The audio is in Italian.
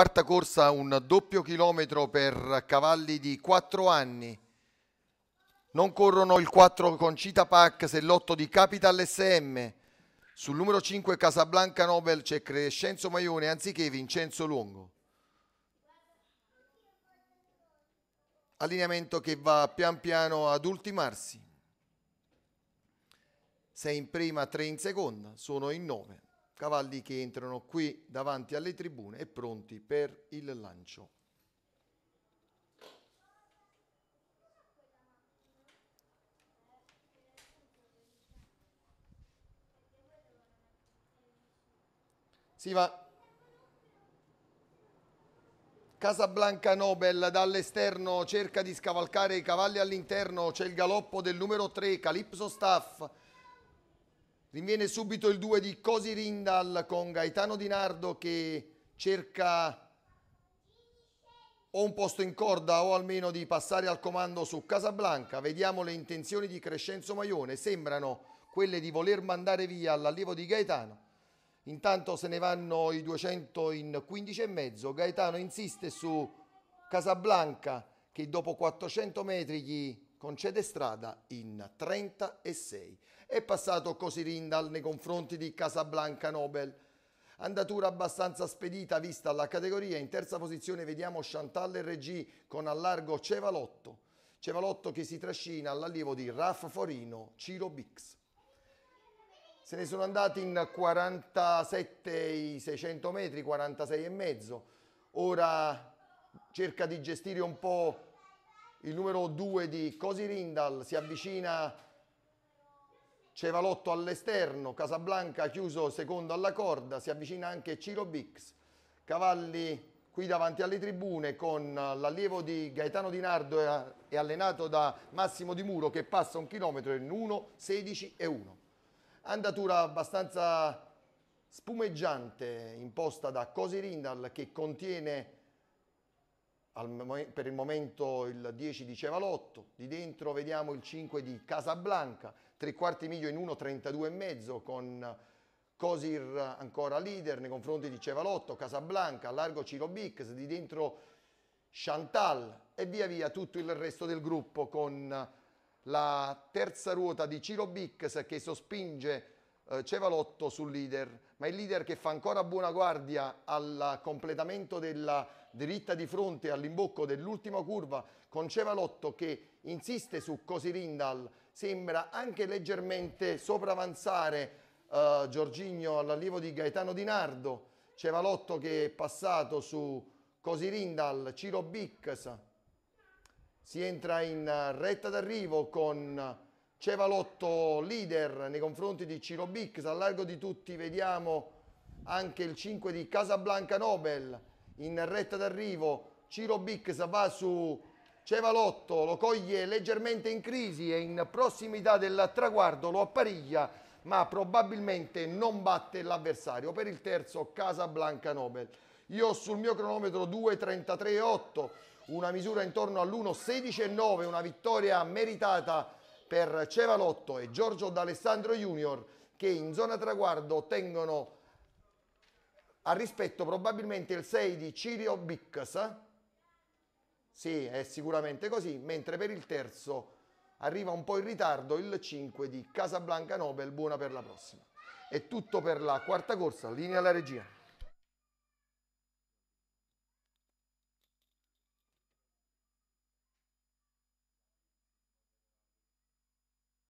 Quarta corsa, un doppio chilometro per cavalli di 4 anni. Non corrono il 4 Concita Pack se l'8 di Capital SM. Sul numero 5 Casablanca Nobel c'è Crescenzo Maione anziché Vincenzo Longo. Allineamento che va pian piano ad ultimarsi. 6 in prima, 3 in seconda, sono in 9 cavalli che entrano qui davanti alle tribune e pronti per il lancio. Si va. Casablanca Nobel dall'esterno cerca di scavalcare i cavalli all'interno, c'è il galoppo del numero 3, Calypso Staff Rinviene subito il 2 di Cosi Rindal con Gaetano Di Nardo che cerca o un posto in corda o almeno di passare al comando su Casablanca. Vediamo le intenzioni di Crescenzo Maione, sembrano quelle di voler mandare via l'allievo di Gaetano. Intanto se ne vanno i 200 in 15 e mezzo, Gaetano insiste su Casablanca che dopo 400 metri gli concede strada in 36. È passato così Rindal nei confronti di Casablanca Nobel. Andatura abbastanza spedita vista la categoria. In terza posizione vediamo Chantal RG con allargo Cevalotto. Cevalotto che si trascina all'allievo di Raf Forino, Ciro Bix. Se ne sono andati in 47 i 600 metri, 46 e mezzo. Ora cerca di gestire un po' il numero 2 di Cosi Rindal si avvicina Cevalotto all'esterno, Casablanca chiuso secondo alla corda, si avvicina anche Ciro Bix, cavalli qui davanti alle tribune con l'allievo di Gaetano Di Nardo e allenato da Massimo Di Muro che passa un chilometro in 1,16 e 1. Andatura abbastanza spumeggiante imposta da Cosi Rindal che contiene per il momento il 10 di Cevalotto, di dentro vediamo il 5 di Casablanca, tre quarti miglio in 1,32,5 con Cosir ancora leader nei confronti di Cevalotto, Casablanca, largo Ciro Bix, di dentro Chantal e via via tutto il resto del gruppo con la terza ruota di Ciro Bix che sospinge eh, Cevalotto sul leader, ma il leader che fa ancora buona guardia al completamento della diritta di fronte all'imbocco dell'ultima curva con Cevalotto che insiste su Cosirindal, sembra anche leggermente sopravanzare eh, Giorginio all'allievo di Gaetano Di Nardo, Cevalotto che è passato su Cosirindal, Ciro Bix, si entra in retta d'arrivo con Cevalotto leader nei confronti di Ciro Bix, al largo di tutti vediamo anche il 5 di Casablanca Nobel in retta d'arrivo, Ciro Bix va su Cevalotto, lo coglie leggermente in crisi e in prossimità del traguardo lo appariglia ma probabilmente non batte l'avversario per il terzo Casablanca Nobel. Io sul mio cronometro 2.33.8, una misura intorno all'1.16.9, una vittoria meritata per Cevalotto e Giorgio D'Alessandro Junior che in zona traguardo ottengono a rispetto probabilmente il 6 di Cirio Bicchas. Sì, è sicuramente così, mentre per il terzo arriva un po' in ritardo il 5 di Casablanca Nobel, buona per la prossima. È tutto per la quarta corsa, linea alla regia.